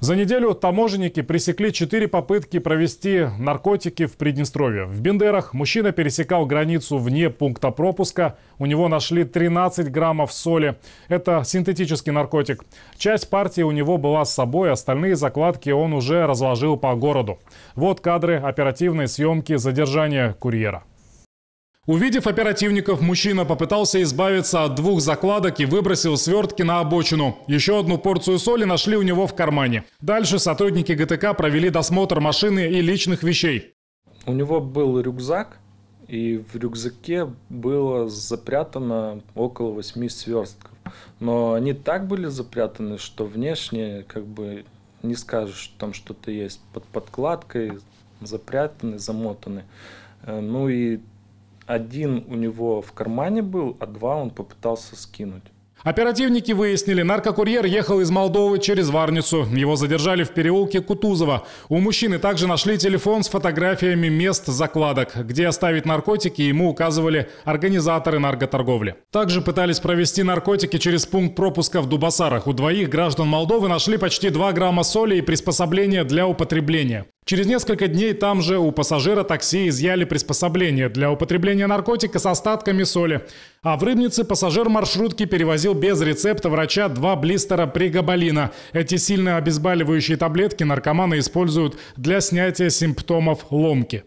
За неделю таможенники пресекли четыре попытки провести наркотики в Приднестровье. В Бендерах мужчина пересекал границу вне пункта пропуска. У него нашли 13 граммов соли. Это синтетический наркотик. Часть партии у него была с собой, остальные закладки он уже разложил по городу. Вот кадры оперативной съемки задержания курьера. Увидев оперативников, мужчина попытался избавиться от двух закладок и выбросил свертки на обочину. Еще одну порцию соли нашли у него в кармане. Дальше сотрудники ГТК провели досмотр машины и личных вещей. У него был рюкзак, и в рюкзаке было запрятано около восьми сверстков. Но они так были запрятаны, что внешне как бы не скажешь, что там что-то есть под подкладкой, запрятаны, замотаны. Э, ну и один у него в кармане был, а два он попытался скинуть. Оперативники выяснили, наркокурьер ехал из Молдовы через Варницу. Его задержали в переулке Кутузова. У мужчины также нашли телефон с фотографиями мест закладок, где оставить наркотики, ему указывали организаторы наркоторговли. Также пытались провести наркотики через пункт пропуска в Дубасарах. У двоих граждан Молдовы нашли почти 2 грамма соли и приспособления для употребления. Через несколько дней там же у пассажира такси изъяли приспособление для употребления наркотика с остатками соли. А в Рыбнице пассажир маршрутки перевозил без рецепта врача два блистера пригабалина. Эти сильно обезболивающие таблетки наркоманы используют для снятия симптомов ломки.